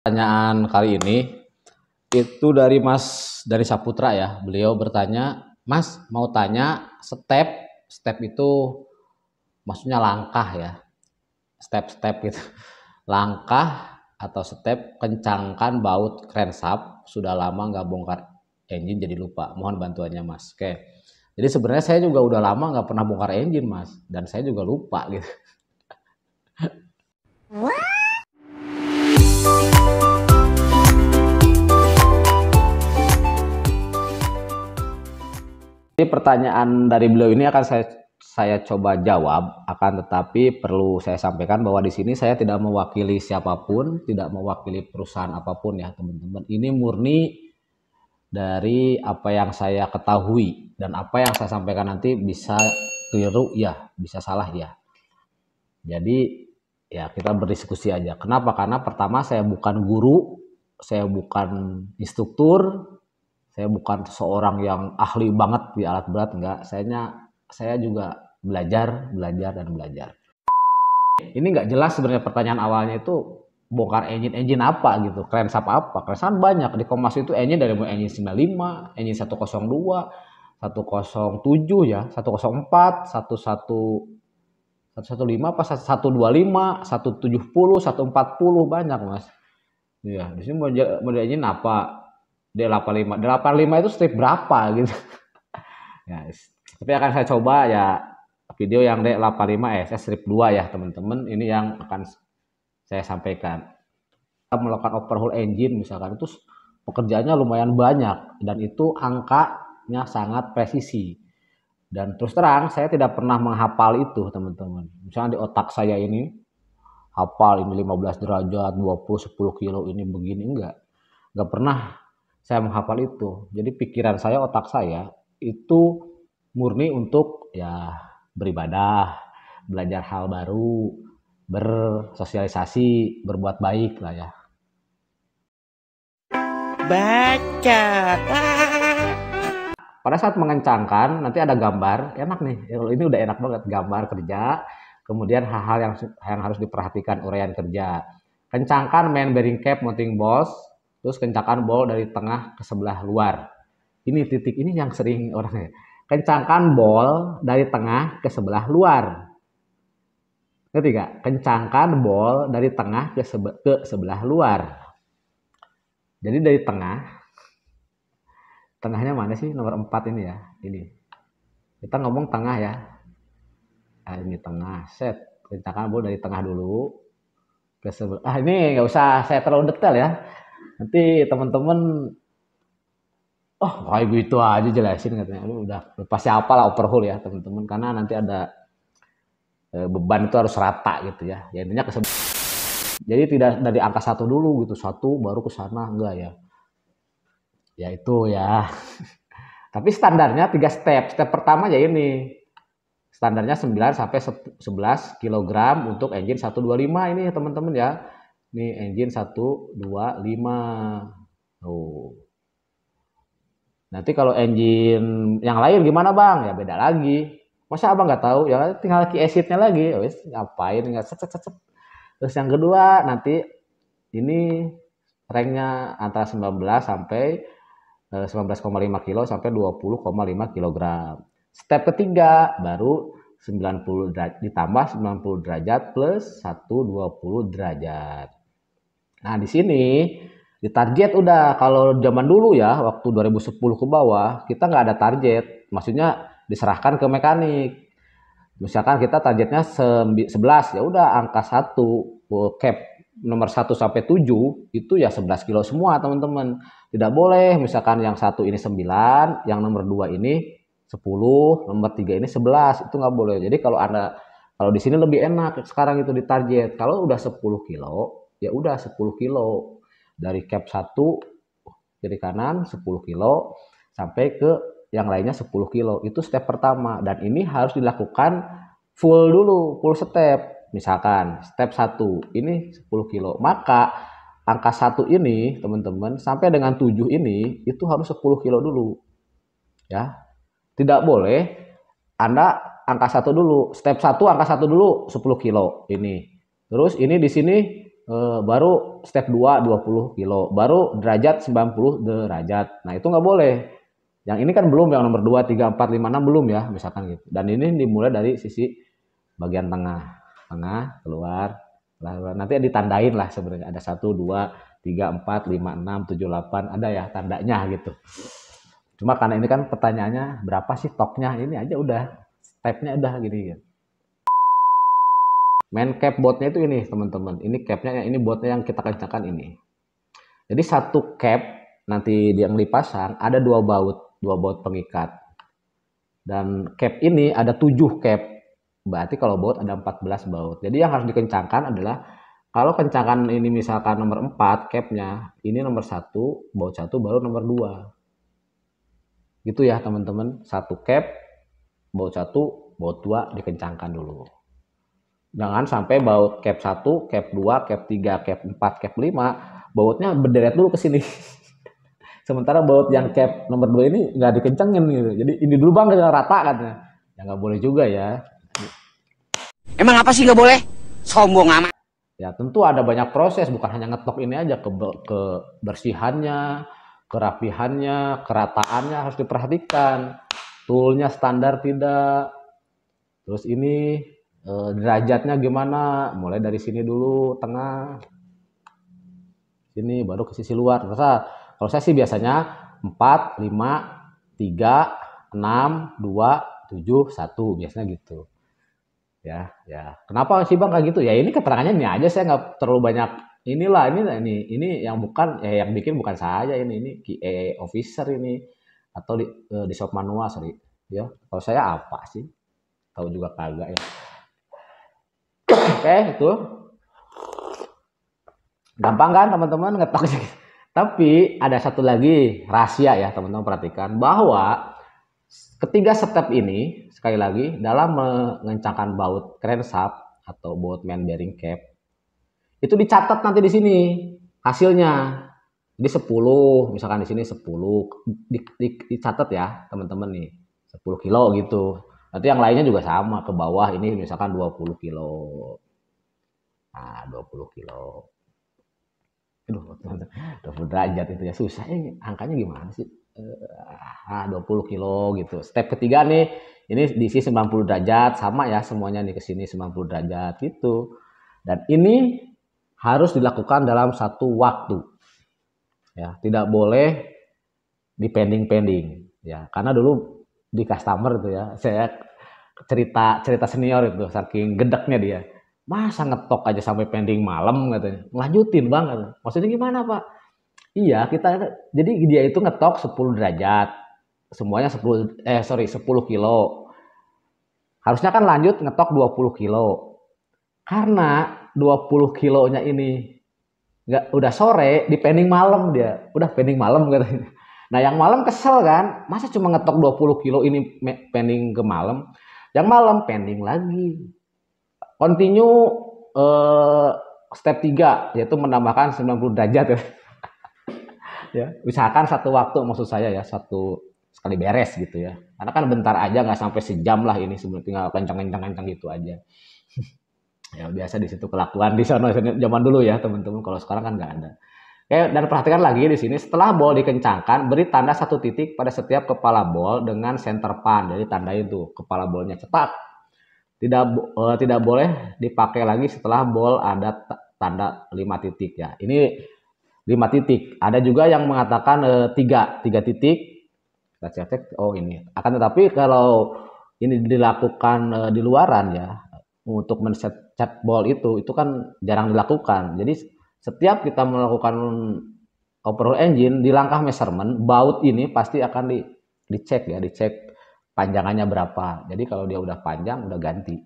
pertanyaan kali ini itu dari Mas dari Saputra ya. Beliau bertanya, "Mas, mau tanya step step itu maksudnya langkah ya. Step-step gitu. Langkah atau step kencangkan baut krensap sudah lama nggak bongkar engine jadi lupa. Mohon bantuannya, Mas." Oke. Jadi sebenarnya saya juga udah lama nggak pernah bongkar engine, Mas, dan saya juga lupa gitu. What? Jadi pertanyaan dari beliau ini akan saya saya coba jawab, akan tetapi perlu saya sampaikan bahwa di sini saya tidak mewakili siapapun, tidak mewakili perusahaan apapun ya teman-teman. Ini murni dari apa yang saya ketahui dan apa yang saya sampaikan nanti bisa keliru ya, bisa salah ya. Jadi ya kita berdiskusi aja. Kenapa? Karena pertama saya bukan guru, saya bukan instruktur, saya bukan seorang yang ahli banget di alat berat enggak sayanya saya juga belajar belajar dan belajar ini nggak jelas sebenarnya pertanyaan awalnya itu bongkar engine engine apa gitu keren apa apa keren banyak di Komas itu engine dari mulai engine 95 engine 102 107 ya 104 11 115 apa 125 170 140 banyak mas Iya, di sini mau model engine apa? D85. 85 itu strip berapa gitu. ya, tapi akan saya coba ya video yang D85 eh, SS strip 2 ya teman-teman. Ini yang akan saya sampaikan. Kita melakukan overhaul engine misalkan itu pekerjaannya lumayan banyak dan itu angkanya sangat presisi. Dan terus terang saya tidak pernah menghafal itu teman-teman. Misalnya di otak saya ini hafal ini 15 derajat, 20, 10 kilo ini begini enggak. Enggak pernah saya menghafal itu. Jadi pikiran saya, otak saya itu murni untuk ya beribadah, belajar hal baru, bersosialisasi, berbuat baik lah ya. Baca. Pada saat mengencangkan, nanti ada gambar, enak nih. Ya, ini udah enak banget, gambar kerja, kemudian hal-hal yang yang harus diperhatikan uraian kerja. Kencangkan main bearing cap, mounting boss terus kencangkan bol dari tengah ke sebelah luar. Ini titik ini yang sering orangnya. Kencangkan bol dari tengah ke sebelah luar. Ketiga, Kencangkan bol dari tengah ke, sebe ke sebelah luar. Jadi dari tengah, tengahnya mana sih nomor 4 ini ya? Ini. Kita ngomong tengah ya. Nah, ini tengah, set. Kencangkan bol dari tengah dulu. Ke Ah, ini nggak usah saya terlalu detail ya nanti teman-teman oh kayak gitu aja jelasin katanya lu udah pasti apalah overhaul ya teman-teman karena nanti ada eh, beban itu harus rata gitu ya ya intinya kesem jadi tidak dari angka satu dulu gitu satu baru ke sana enggak ya ya itu ya tapi standarnya tiga step step pertama ya ini standarnya 9 sampai 11 kg untuk engine 125 ini ya teman-teman ya Nih engine 1, 2, 5. Tuh. Nanti kalau engine yang lain gimana bang? Ya beda lagi. Masa abang nggak tahu? Ya tinggal key exitnya lagi. Ya wis ngapain? Nggak cep, cep, set, Terus yang kedua nanti ini ranknya antara 19 sampai 19,5 eh, kilo sampai 20,5 kilogram. Step ketiga baru 90 derajat, ditambah 90 derajat plus 120 derajat. Nah, di sini di target udah kalau zaman dulu ya waktu 2010 ke bawah kita nggak ada target. Maksudnya diserahkan ke mekanik. Misalkan kita targetnya 11 ya udah angka 1 eh, cap nomor 1 sampai 7 itu ya 11 kilo semua teman-teman. Tidak boleh misalkan yang satu ini 9, yang nomor 2 ini 10, nomor 3 ini 11 itu nggak boleh. Jadi kalau ada kalau di sini lebih enak sekarang itu di target. Kalau udah 10 kilo ya udah 10 kilo dari cap 1 kiri kanan 10 kilo sampai ke yang lainnya 10 kilo itu step pertama dan ini harus dilakukan full dulu full step misalkan step 1 ini 10 kilo maka angka satu ini teman-teman sampai dengan 7 ini itu harus 10 kilo dulu ya tidak boleh anda angka satu dulu step 1 angka satu dulu 10 kilo ini terus ini di sini Eh, baru step 2 20 kilo, baru derajat 90 derajat. Nah, itu nggak boleh. Yang ini kan belum, yang nomor 2, 3, 4, 5, 6 belum ya, misalkan gitu. Dan ini dimulai dari sisi bagian tengah. Tengah, keluar, lah, nanti ditandain lah sebenarnya ada satu dua 3 4 5 6 7 8 ada ya tandanya gitu cuma karena ini kan pertanyaannya berapa sih toknya ini aja udah stepnya udah gini gitu main cap botnya itu ini teman-teman ini capnya ini botnya yang kita kencangkan ini jadi satu cap nanti yang dipasang ada dua baut dua baut pengikat dan cap ini ada tujuh cap berarti kalau baut ada 14 baut jadi yang harus dikencangkan adalah kalau kencangkan ini misalkan nomor 4 capnya ini nomor satu baut satu baru nomor dua gitu ya teman-teman satu cap baut satu baut dua dikencangkan dulu Jangan sampai baut cap 1, cap 2, cap 3, cap 4, cap 5, bautnya berderet dulu ke sini. Sementara baut yang cap nomor 2 ini nggak dikencengin gitu. Jadi ini dulu bang rata katanya. Ya nggak boleh juga ya. Emang apa sih nggak boleh? Sombong amat. Ya tentu ada banyak proses, bukan hanya ngetok ini aja ke kebersihannya, kerapihannya, kerataannya harus diperhatikan. Toolnya standar tidak. Terus ini e, derajatnya gimana mulai dari sini dulu tengah sini baru ke sisi luar terus kalau saya sih biasanya 4 5 3 6 2 7 1 biasanya gitu ya ya kenapa sih bang kayak gitu ya ini keterangannya ini aja saya nggak terlalu banyak inilah ini ini ini yang bukan ya yang bikin bukan saya ini ini QA officer ini atau di, eh, di shop manual sorry ya kalau saya apa sih tahu juga kagak ya Oke, okay, itu. Gampang kan teman-teman ngetok sih. Tapi ada satu lagi rahasia ya teman-teman perhatikan bahwa ketiga step ini sekali lagi dalam mengencangkan baut crankshaft atau baut main bearing cap itu dicatat nanti di sini hasilnya. di 10, misalkan di sini 10 dicatat ya teman-teman nih. 10 kilo gitu. Nanti yang lainnya juga sama ke bawah ini misalkan 20 kilo. Nah, 20 kilo. Aduh, 20 derajat itu ya susah ya. Angkanya gimana sih? Eh, ah, 20 kilo gitu. Step ketiga nih, ini diisi 90 derajat sama ya semuanya nih ke sini 90 derajat gitu. Dan ini harus dilakukan dalam satu waktu. Ya, tidak boleh dipending-pending ya. Karena dulu di customer itu ya saya cerita cerita senior itu saking gedeknya dia masa ngetok aja sampai pending malam katanya lanjutin banget maksudnya gimana pak iya kita jadi dia itu ngetok 10 derajat semuanya 10 eh sorry 10 kilo harusnya kan lanjut ngetok 20 kilo karena 20 kilonya ini nggak udah sore di pending malam dia udah pending malam katanya Nah yang malam kesel kan, masa cuma ngetok 20 kilo ini pending ke malam. Yang malam pending lagi. Continue uh, step 3 yaitu menambahkan 90 derajat ya. ya. Usahakan satu waktu maksud saya ya, satu sekali beres gitu ya. Karena kan bentar aja nggak sampai sejam lah ini sebelum tinggal kencang-kencang-kencang gitu aja. ya biasa di situ kelakuan di sana zaman dulu ya teman-teman kalau sekarang kan nggak ada. Oke, dan perhatikan lagi di sini setelah bol dikencangkan beri tanda satu titik pada setiap kepala bol dengan center pan. Jadi tanda itu kepala bolnya cetak. Tidak uh, tidak boleh dipakai lagi setelah bol ada tanda 5 titik ya. Ini 5 titik. Ada juga yang mengatakan eh, tiga tiga 3, 3 titik. Kita cetek oh ini. Akan tetapi kalau ini dilakukan uh, di luaran ya untuk men-set ball itu itu kan jarang dilakukan. Jadi setiap kita melakukan overhaul engine di langkah measurement baut ini pasti akan di, dicek ya dicek panjangannya berapa jadi kalau dia udah panjang udah ganti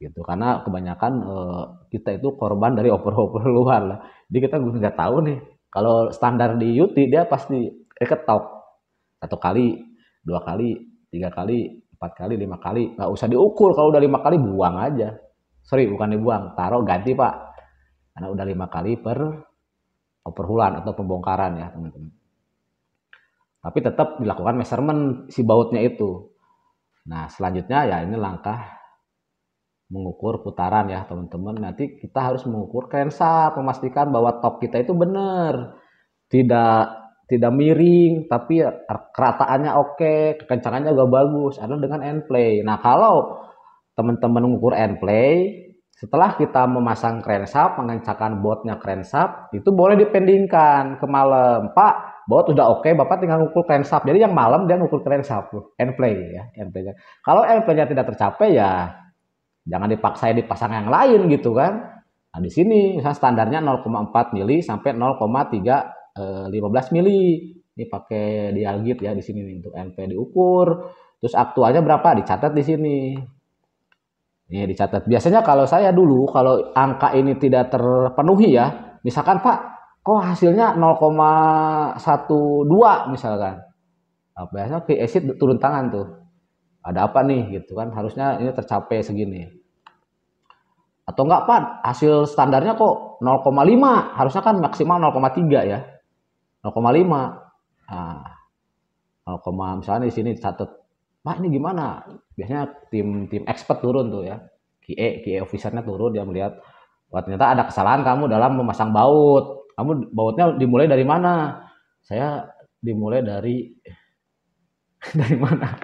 gitu karena kebanyakan uh, kita itu korban dari overhaul over luar lah jadi kita nggak tahu nih kalau standar di UT dia pasti eh, ketok satu kali dua kali tiga kali empat kali lima kali nggak usah diukur kalau udah lima kali buang aja sorry bukan dibuang taruh ganti pak karena udah lima kali per perhulan atau pembongkaran ya teman-teman tapi tetap dilakukan measurement si bautnya itu nah selanjutnya ya ini langkah mengukur putaran ya teman-teman nanti kita harus mengukur kensa memastikan bahwa top kita itu benar tidak tidak miring tapi kerataannya oke kekencangannya juga bagus ada anu dengan end play nah kalau teman-teman mengukur end play setelah kita memasang crankshaft, mengencangkan botnya crankshaft, itu boleh dipendingkan ke malam. Pak, bot udah oke, okay, Bapak tinggal ngukul crankshaft. Jadi yang malam dia ngukul crankshaft end play ya, end play Kalau end play-nya tidak tercapai ya jangan dipaksa ya dipasang yang lain gitu kan. Nah, di sini misalnya standarnya 0,4 mili sampai 0,3 15 eh, mili. Ini pakai dialgit ya di sini nih untuk end play diukur. Terus aktualnya berapa dicatat di sini. Ini iya, dicatat. Biasanya kalau saya dulu kalau angka ini tidak terpenuhi ya, misalkan Pak, kok hasilnya 0,12 misalkan. Nah, biasanya exit turun tangan tuh. Ada apa nih gitu kan? Harusnya ini tercapai segini. Atau enggak Pak, hasil standarnya kok 0,5, harusnya kan maksimal 0,3 ya. 0,5. Nah, 0, misalnya di sini catat Pak ini gimana? Biasanya tim tim expert turun tuh ya. QA, QA e, e officernya turun dia melihat Wah, ternyata ada kesalahan kamu dalam memasang baut. Kamu bautnya dimulai dari mana? Saya dimulai dari dari mana?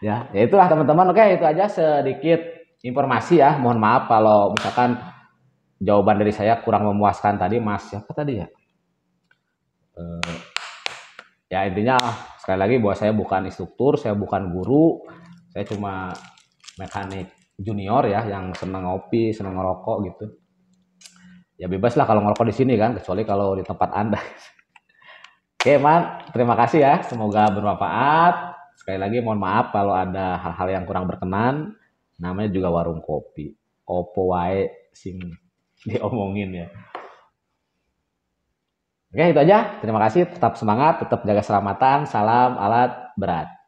ya, ya itulah teman-teman. Oke, itu aja sedikit informasi ya. Mohon maaf kalau misalkan jawaban dari saya kurang memuaskan tadi, Mas. Siapa tadi ya? Uh, ya intinya sekali lagi bahwa saya bukan instruktur saya bukan guru saya cuma mekanik junior ya yang senang ngopi senang ngerokok gitu ya bebas lah kalau ngerokok di sini kan kecuali kalau di tempat anda oke man terima kasih ya semoga bermanfaat sekali lagi mohon maaf kalau ada hal-hal yang kurang berkenan namanya juga warung kopi opo wae sing diomongin ya Oke, itu aja. Terima kasih. Tetap semangat, tetap jaga keselamatan. Salam alat berat.